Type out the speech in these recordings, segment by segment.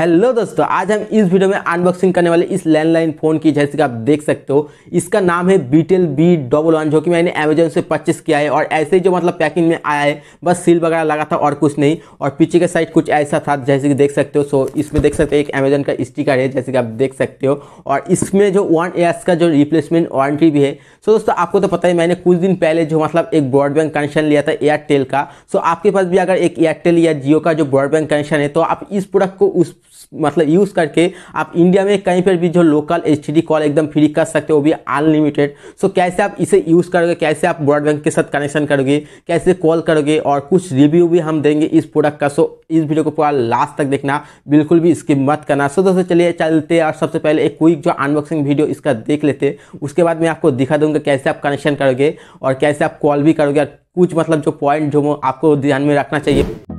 hello दोस्तों आज हम इस वीडियो में अनबॉक्सिंग करने वाले इस लैंडलाइन फ़ोन की जैसे कि आप देख सकते हो इसका नाम है बीटेल बी डबल वन जो कि मैंने अमेजोन से परचेस किया है और ऐसे ही जो मतलब पैकिंग में आया है बस सील वगैरह लगा था और कुछ नहीं और पीछे के साइड कुछ ऐसा था जैसे कि देख सकते हो सो इसमें देख सकते हो एक अमेजोन का स्टिकर है जैसे कि आप देख सकते हो और इसमें जो वन एयर्स का जो रिप्लेसमेंट वारंटी भी है सो दोस्तों आपको तो पता ही मैंने कुछ दिन पहले जो मतलब एक ब्रॉडबैंड कनेक्शन लिया था एयरटेल का सो आपके पास भी अगर एक एयरटेल या जियो का जो ब्रॉडबैंड कनेक्शन है तो आप इस प्रोडक्ट को उस मतलब यूज़ करके आप इंडिया में कहीं पर भी जो लोकल एच कॉल एकदम फ्री कर सकते हो वो भी अनलिमिटेड सो so, कैसे आप इसे यूज़ करोगे कैसे आप ब्रॉडबैंड के साथ कनेक्शन करोगे कैसे कॉल करोगे और कुछ रिव्यू भी हम देंगे इस प्रोडक्ट का सो so, इस वीडियो को पूरा लास्ट तक देखना बिल्कुल भी इसकी मत करना सो so, दोस्तों चलिए चलते और सबसे पहले एक क्विक जो अनबॉक्सिंग वीडियो इसका देख लेते उसके बाद मैं आपको दिखा दूंगा कैसे आप कनेक्शन करोगे और कैसे आप कॉल भी करोगे और कुछ मतलब जो पॉइंट जो आपको ध्यान में रखना चाहिए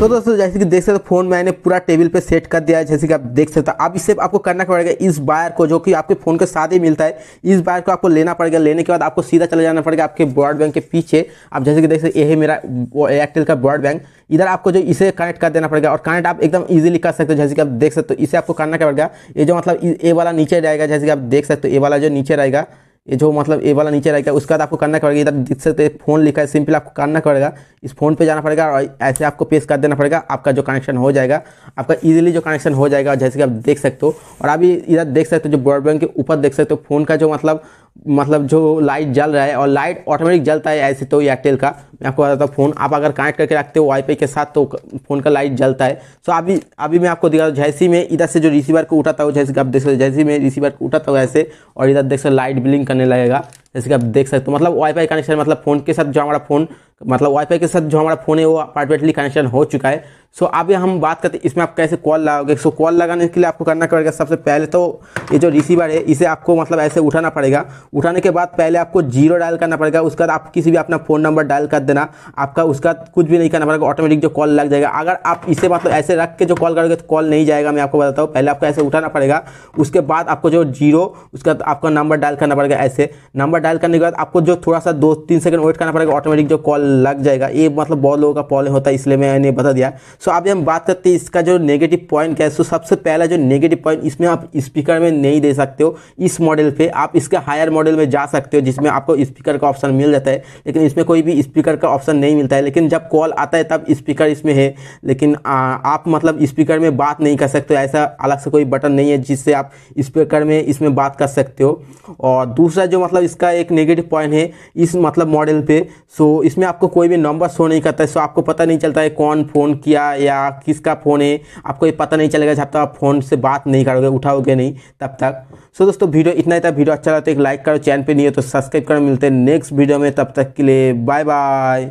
तो दोस्तों जैसे कि देख सकते हो फ़ोन मैंने पूरा टेबल पे सेट कर दिया है जैसे कि आप देख सकते हो अब इससे आपको करना पड़ेगा इस वायर को जो कि आपके फ़ोन के साथ ही मिलता है इस वायर को आपको लेना पड़ेगा लेने के बाद आपको सीधा चले जाना पड़ेगा आपके ब्रॉड बैंक के पीछे आप जैसे कि देख सकते यही है मेरा एयरटेल का ब्रॉड बैंक इधर आपको जो इसे कनेक्ट कर देना पड़ेगा और कनेक्ट आप एकदम इजीली कर सकते हो जैसे कि आप देख सकते हो तो इसे आपको करना पड़ेगा ये जो मतलब ए वाला नीचे रहेगा जैसे कि आप देख सकते हो ए वाला जो नीचे रहेगा ये जो मतलब ए वाला नीचे रहेगा उसके बाद आपको करना पड़ेगा इधर दिख सकते फ़ोन लिखा है सिंपल आपको करना पड़ेगा इस फ़ोन पे जाना पड़ेगा और ऐसे आपको पेश कर देना पड़ेगा आपका जो कनेक्शन हो जाएगा आपका इजीली जो कनेक्शन हो जाएगा जैसे कि आप देख सकते हो और अभी इधर देख सकते हो जो ब्रॉडबैंड के ऊपर देख सकते हो फ़ोन का जो मतलब मतलब जो लाइट जल रहा है और लाइट ऑटोमेटिक जलता है ऐसे तो एयरटेल का मैं आपको बताता हूँ फ़ोन आप अगर कनेक्ट करके रखते हो वाईफाई के साथ तो फ़ोन का लाइट जलता है सो अभी अभी मैं आपको दिखाता हूँ जैसे मैं इधर से जो रिसीवर को उठाता हूँ जैसे कि आप देख सकते हो जैसे मैं रिसीवर को उठाता हूँ ऐसे और इधर देख सकते लाइट बिलिंग करने लगेगा जैसे कि आप देख सकते हो मतलब वाईफाई कनेक्शन मतलब फ़ोन के साथ जो हमारा फ़ोन मतलब वाईफाई के साथ जो हमारा फ़ोन है वो परफेक्टली कनेक्शन हो चुका है सो अभी हम बात करते हैं इसमें आप कैसे कॉल लगाओगे सो कॉल लगाने के लिए आपको करना पड़ेगा सबसे पहले तो ये जो रिसीवर है इसे आपको मतलब ऐसे उठाना पड़ेगा उठाने के बाद पहले आपको जीरो डायल करना पड़ेगा उसके बाद आप किसी भी अपना फ़ोन नंबर डायल कर देना आपका उसका कुछ भी नहीं करना पड़ेगा ऑटोमेटिक जो कॉल लग जाएगा अगर आप इसे मतलब ऐसे रख के जो कॉल करोगे तो कॉल नहीं जाएगा मैं आपको बताता हूँ पहले आपको ऐसे उठाना पड़ेगा उसके बाद आपको जो जीरो उसका आपका नंबर डायल करना पड़ेगा ऐसे नंबर डायल करने के बाद आपको जो थोड़ा सा दो तीन सेकंड वेट करना पड़ेगा ऑटोमेटिक जो कॉल लग जाएगा ये मतलब बहुत लोगों का प्रॉब्लम होता है इसलिए मैंने बता दिया सो अभी हम बात करते हैं इसका जो नेगेटिव पॉइंट क्या है सो सबसे पहला जो नेगेटिव पॉइंट इसमें आप स्पीकर में नहीं दे सकते हो इस मॉडल पे आप इसके हायर मॉडल में जा सकते हो जिसमें आपको स्पीकर का ऑप्शन मिल जाता है लेकिन इसमें कोई भी स्पीकर का ऑप्शन नहीं मिलता है लेकिन जब कॉल आता है तब स्पीकर इसमें है लेकिन आ, आप मतलब स्पीकर में बात नहीं कर सकते हो ऐसा अलग से कोई बटन नहीं है जिससे आप स्पीकर में इसमें बात कर सकते हो और दूसरा जो मतलब इसका एक नेगेटिव पॉइंट है इस मतलब मॉडल पे सो इसमें आपको कोई भी नंबर शो नहीं करता है सो आपको पता नहीं चलता है कौन फ़ोन किया का या किसका फ़ोन है आपको ये पता नहीं चलेगा जब तक आप फ़ोन से बात नहीं करोगे उठाओगे नहीं तब तक सो दोस्तों वीडियो इतना ही था वीडियो अच्छा लगता है तो एक लाइक करो चैनल पर नहीं हो तो सब्सक्राइब करो मिलते हैं नेक्स्ट वीडियो में तब तक के लिए बाय बाय